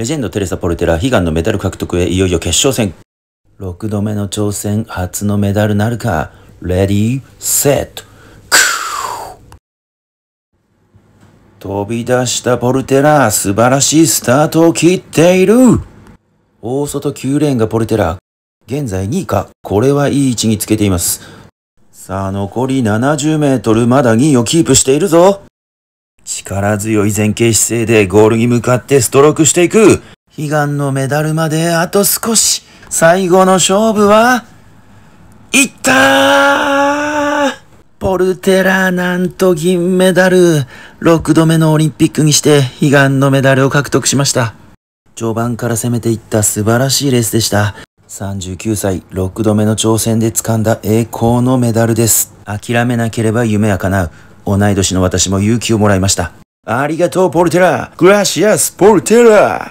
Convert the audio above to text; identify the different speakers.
Speaker 1: レジェンドテレサ・ポルテラ、悲願のメダル獲得へいよいよ決勝戦。6度目の挑戦、初のメダルなるか。レディー、セット。飛び出したポルテラ、素晴らしいスタートを切っている大外9レーンがポルテラ。現在2位か。これはいい位置につけています。さあ、残り70メートル、まだ2位をキープしているぞ。力強い前傾姿勢でゴールに向かってストロークしていく。悲願のメダルまであと少し。最後の勝負は、いったーポルテラなんと銀メダル。6度目のオリンピックにして悲願のメダルを獲得しました。序盤から攻めていった素晴らしいレースでした。39歳、6度目の挑戦で掴んだ栄光のメダルです。諦めなければ夢は叶う。同
Speaker 2: い年の私も勇気をもらいました。ありがとう、ポルテラ。グラシアス、ポルテラ。